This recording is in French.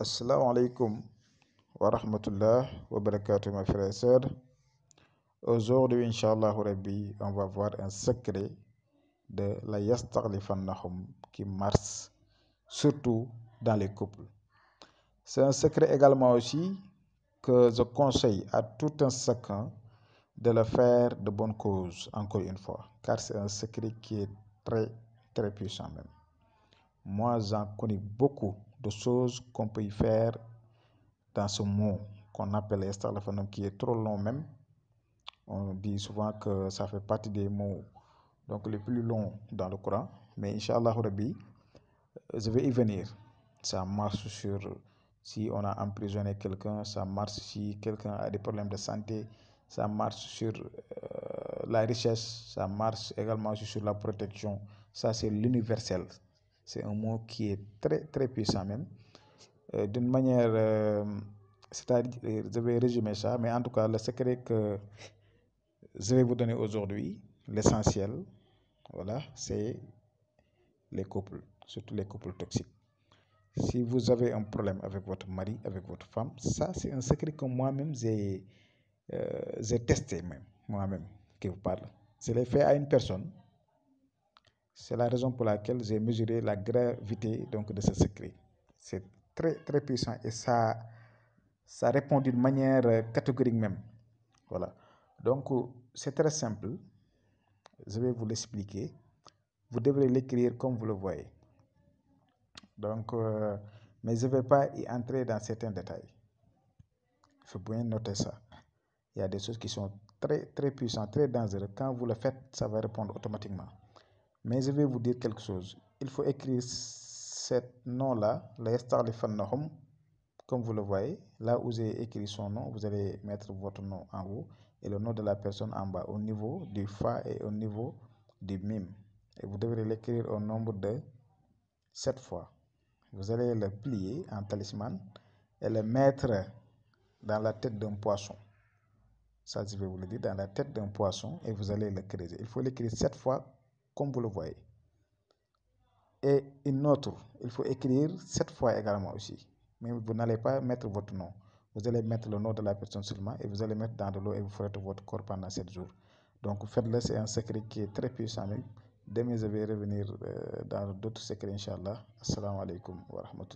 rahmatullah wa barakatuh mes frères et sœurs. Aujourd'hui, Inch'Allah on va voir un secret de la yastarlifanahum qui marche surtout dans les couples. C'est un secret également aussi que je conseille à tout un chacun de le faire de bonne cause, encore une fois, car c'est un secret qui est très, très puissant même. Moi, j'en connais beaucoup de choses qu'on peut y faire dans ce mot qu'on appelle estalafanum qui est trop long même. On dit souvent que ça fait partie des mots donc les plus longs dans le Coran. Mais Inch'Allah je vais y venir. Ça marche sur si on a emprisonné quelqu'un, ça marche si quelqu'un a des problèmes de santé, ça marche sur euh, la richesse, ça marche également sur la protection. Ça, c'est l'universel. C'est un mot qui est très, très puissant même. Euh, d'une manière, euh, c'est-à-dire, euh, je vais résumer ça, mais en tout cas, le secret que je vais vous donner aujourd'hui, l'essentiel, voilà, c'est les couples, surtout les couples toxiques. Si vous avez un problème avec votre mari, avec votre femme, ça c'est un secret que moi-même j'ai testé même, moi-même, qui vous parle. Je l'ai fait à une personne c'est la raison pour laquelle j'ai mesuré la gravité donc, de ce secret. C'est très, très puissant et ça, ça répond d'une manière euh, catégorique même. Voilà. Donc, c'est très simple. Je vais vous l'expliquer. Vous devrez l'écrire comme vous le voyez. Donc, euh, mais je ne vais pas y entrer dans certains détails. Il faut bien noter ça. Il y a des choses qui sont très, très puissantes, très dangereuses. Quand vous le faites, ça va répondre automatiquement. Mais je vais vous dire quelque chose. Il faut écrire ce nom-là, comme vous le voyez. Là où j'ai écrit son nom, vous allez mettre votre nom en haut et le nom de la personne en bas, au niveau du Fa et au niveau du Mim. Et vous devrez l'écrire au nombre de 7 fois. Vous allez le plier en talisman et le mettre dans la tête d'un poisson. Ça, je vais vous le dire, dans la tête d'un poisson et vous allez le Il faut l'écrire 7 fois comme vous le voyez. Et une autre, il faut écrire cette fois également aussi. Mais vous n'allez pas mettre votre nom. Vous allez mettre le nom de la personne seulement et vous allez mettre dans de l'eau et vous ferez votre corps pendant 7 jours. Donc faites-le, c'est un secret qui est très puissant même. Demain, je vais revenir euh, dans d'autres secrets, Inch'Allah. Assalamu alaikum wa